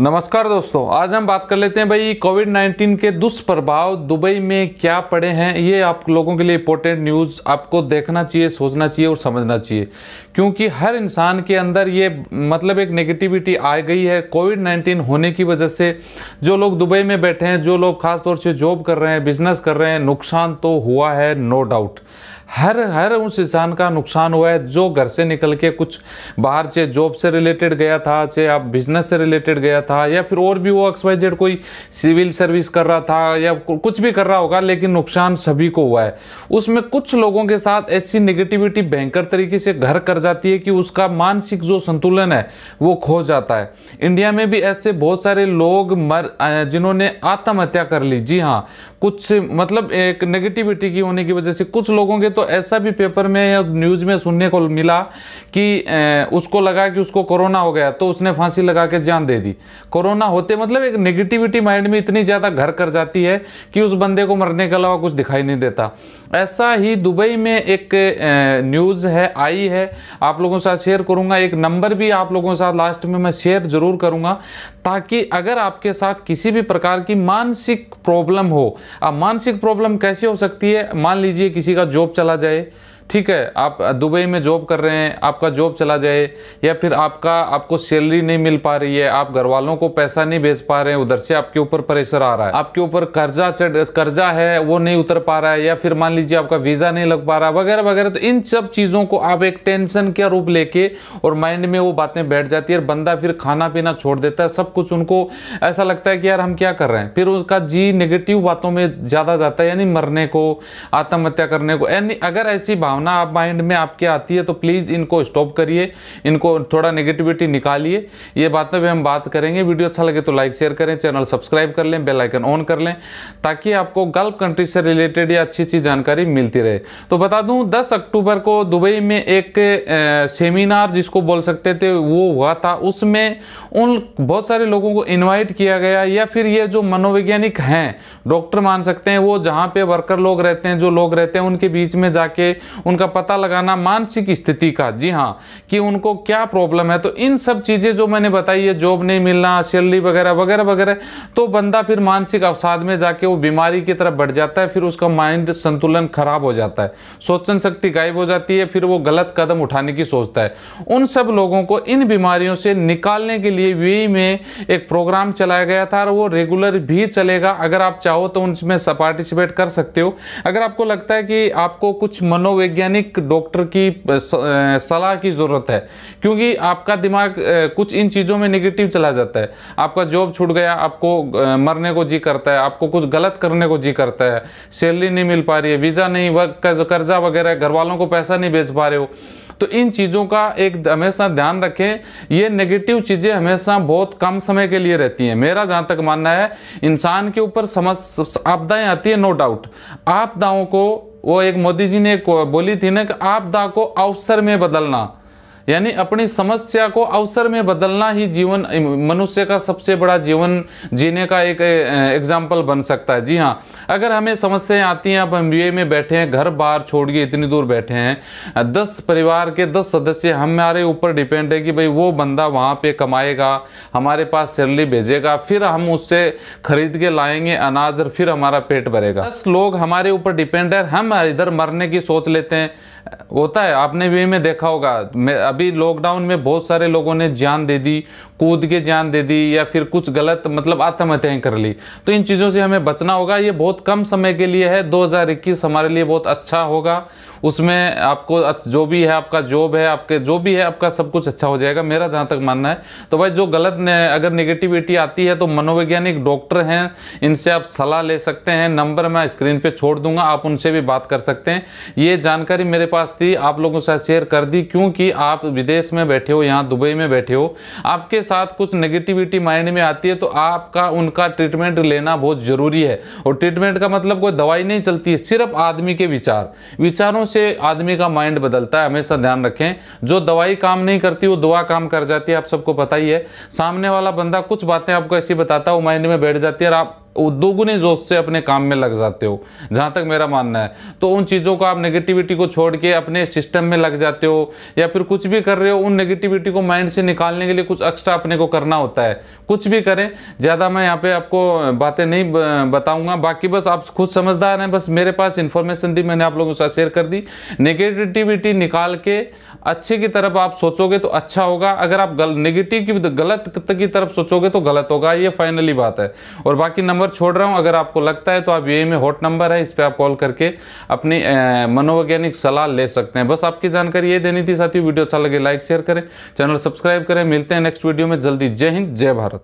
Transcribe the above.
नमस्कार दोस्तों आज हम बात कर लेते हैं भाई कोविड 19 के दुष्प्रभाव दुबई में क्या पड़े हैं ये आप लोगों के लिए इंपॉर्टेंट न्यूज़ आपको देखना चाहिए सोचना चाहिए और समझना चाहिए क्योंकि हर इंसान के अंदर ये मतलब एक नेगेटिविटी आ गई है कोविड 19 होने की वजह से जो लोग दुबई में बैठे हैं जो लोग खासतौर से जॉब कर रहे हैं बिजनेस कर रहे हैं नुकसान तो हुआ है नो डाउट हर हर उस इंसान का नुकसान हुआ है जो घर से निकल के कुछ बाहर से जॉब से रिलेटेड गया था से आप बिजनेस से रिलेटेड गया था या फिर और भी वो एक्स वाई जेड कोई सिविल सर्विस कर रहा था या कुछ भी कर रहा होगा लेकिन नुकसान सभी को हुआ है उसमें कुछ लोगों के साथ ऐसी निगेटिविटी भयंकर तरीके से घर कर जाती है कि उसका मानसिक जो संतुलन है वो खो जाता है इंडिया में भी ऐसे बहुत सारे लोग मर जिन्होंने आत्महत्या कर ली जी हाँ कुछ मतलब एक नेगेटिविटी की होने की वजह से कुछ लोगों के तो तो ऐसा भी पेपर में या न्यूज़ में सुनने को मिला कि उसको लगा कि उसको कोरोना हो गया तो उसने फांसी लगा के जान दे दी कोरोना होते मतलब एक नेगेटिविटी माइंड में इतनी ज़्यादा घर कर जाती है कि उस बंदे को मरने के अलावा कुछ दिखाई नहीं देता ऐसा ही दुबई में एक न्यूज़ है आई है आप लोगों के साथ शेयर करूंगा एक नंबर भी आप लोगों के साथ लास्ट में मैं शेयर ज़रूर करूंगा ताकि अगर आपके साथ किसी भी प्रकार की मानसिक प्रॉब्लम हो अब मानसिक प्रॉब्लम कैसे हो सकती है मान लीजिए किसी का जॉब चला जाए ठीक है आप दुबई में जॉब कर रहे हैं आपका जॉब चला जाए या फिर आपका आपको सैलरी नहीं मिल पा रही है आप घर वालों को पैसा नहीं भेज पा रहे हैं उधर से आपके ऊपर प्रेशर आ रहा है आपके ऊपर कर्जा चढ़ कर्जा है वो नहीं उतर पा रहा है या फिर मान लीजिए आपका वीजा नहीं लग पा रहा वगैरह वगैरह तो इन सब चीजों को आप एक टेंशन के रूप लेके और माइंड में वो बातें बैठ जाती है और बंदा फिर खाना पीना छोड़ देता है सब कुछ उनको ऐसा लगता है कि यार हम क्या कर रहे हैं फिर उसका जी नेगेटिव बातों में ज्यादा जाता है यानी मरने को आत्महत्या करने को यानी अगर ऐसी भावना भावना आप माइंड में आपके आती है तो प्लीज़ इनको स्टॉप करिए इनको थोड़ा नेगेटिविटी निकालिए ये बातों पर हम बात करेंगे वीडियो अच्छा लगे तो लाइक शेयर करें चैनल सब्सक्राइब कर लें बेलाइकन ऑन कर लें ताकि आपको गल्फ कंट्री से रिलेटेड या अच्छी अच्छी जानकारी मिलती रहे तो बता दूँ दस अक्टूबर को दुबई में एक सेमिनार जिसको बोल सकते थे वो हुआ था उसमें उन बहुत सारे लोगों को इन्वाइट किया गया या फिर ये जो मनोवैज्ञानिक हैं डॉक्टर मान सकते हैं वो जहाँ पे वर्कर लोग रहते हैं जो लोग रहते हैं उनके बीच में जाके उनका पता लगाना मानसिक स्थिति का जी हाँ कि उनको क्या प्रॉब्लम है तो इन सब चीज़ें जो मैंने बताई है जॉब नहीं मिलना सैलरी वगैरह वगैरह वगैरह तो बंदा फिर मानसिक अवसाद में जाके वो बीमारी की तरफ बढ़ जाता है फिर उसका माइंड संतुलन खराब हो जाता है सोचन शक्ति गायब हो जाती है फिर वो गलत कदम उठाने की सोचता है उन सब लोगों को इन बीमारियों से निकालने के लिए वी में एक प्रोग्राम चलाया गया था और वो रेगुलर भी चलेगा अगर आप चाहो तो उनमें पार्टिसिपेट कर सकते हो अगर आपको लगता है कि आपको कुछ मनोवैज्ञानिक वैज्ञानिक डॉक्टर की सलाह की ज़रूरत है क्योंकि आपका दिमाग कुछ इन चीज़ों में निगेटिव चला जाता है आपका जॉब छूट गया आपको मरने को जी करता है आपको कुछ गलत करने को जी करता है सैलरी नहीं मिल पा रही है वीज़ा नहीं वर्क कर्जा वगैरह घर वालों को पैसा नहीं भेज पा रहे हो तो इन चीज़ों का एक हमेशा ध्यान रखें ये नेगेटिव चीज़ें हमेशा बहुत कम समय के लिए रहती हैं मेरा जहां तक मानना है इंसान के ऊपर समस्या आपदाएं आती है नो डाउट आपदाओं को वो एक मोदी जी ने बोली थी ना कि आपदा को अवसर में बदलना यानी अपनी समस्या को अवसर में बदलना ही जीवन मनुष्य का सबसे बड़ा जीवन जीने का एक एग्जाम्पल बन सकता है जी हाँ अगर हमें समस्याएं आती हैं आप एम में बैठे हैं घर बार छोड़ के इतनी दूर बैठे हैं दस परिवार के दस सदस्य हमारे ऊपर डिपेंड है कि भाई वो बंदा वहाँ पे कमाएगा हमारे पास सैलरी भेजेगा फिर हम उससे खरीद के लाएंगे अनाज और फिर हमारा पेट भरेगा दस लोग हमारे ऊपर डिपेंड है हम इधर मरने की सोच लेते हैं होता है आपने भी में देखा होगा मैं अभी लॉकडाउन में बहुत सारे लोगों ने जान दे दी कूद के जान दे दी या फिर कुछ गलत मतलब आत्महत्याएं कर ली तो इन चीज़ों से हमें बचना होगा ये बहुत कम समय के लिए है 2021 हमारे लिए बहुत अच्छा होगा उसमें आपको जो भी है आपका जॉब है आपके जो भी है आपका सब कुछ अच्छा हो जाएगा मेरा जहाँ तक मानना है तो भाई जो गलत ने, अगर निगेटिविटी आती है तो मनोवैज्ञानिक डॉक्टर हैं इनसे आप सलाह ले सकते हैं नंबर मैं स्क्रीन पर छोड़ दूंगा आप उनसे भी बात कर सकते हैं ये जानकारी मेरे पास थी आप लोगों से शेयर कर दी क्योंकि आप आप विदेश में बैठे हो यहाँ दुबई में बैठे हो आपके साथ कुछ नेगेटिविटी माइंड में आती है तो आपका उनका ट्रीटमेंट लेना बहुत ज़रूरी है और ट्रीटमेंट का मतलब कोई दवाई नहीं चलती है सिर्फ आदमी के विचार विचारों से आदमी का माइंड बदलता है हमेशा ध्यान रखें जो दवाई काम नहीं करती वो दुआ काम कर जाती है आप सबको पता ही है सामने वाला बंदा कुछ बातें आपको ऐसी बताता है वो माइंड में बैठ जाती है और आप दोगुने जोश से अपने काम में लग जाते हो जहाँ तक मेरा मानना है तो उन चीज़ों को आप नेगेटिविटी को छोड़ के अपने सिस्टम में लग जाते हो या फिर कुछ भी कर रहे हो उन नेगेटिविटी को माइंड से निकालने के लिए कुछ एक्स्ट्रा अपने को करना होता है कुछ भी करें ज़्यादा मैं यहाँ पे आपको बातें नहीं बताऊँगा बाकी बस आप खुद समझदार हैं बस मेरे पास इन्फॉर्मेशन दी मैंने आप लोगों के साथ शेयर कर दी नेगेटिविटी निकाल के अच्छे की तरफ आप सोचोगे तो अच्छा होगा अगर आप गल, नेगेटिव की गलत की तरफ सोचोगे तो गलत होगा ये फाइनली बात है और बाकी नंबर नंबर छोड़ रहा हूँ अगर आपको लगता है तो आप यही में हॉट नंबर है इस पर आप कॉल करके अपनी मनोवैज्ञानिक सलाह ले सकते हैं बस आपकी जानकारी ये देनी थी साथियों वीडियो अच्छा लगे लाइक शेयर करें चैनल सब्सक्राइब करें मिलते हैं नेक्स्ट वीडियो में जल्दी जय हिंद जय भारत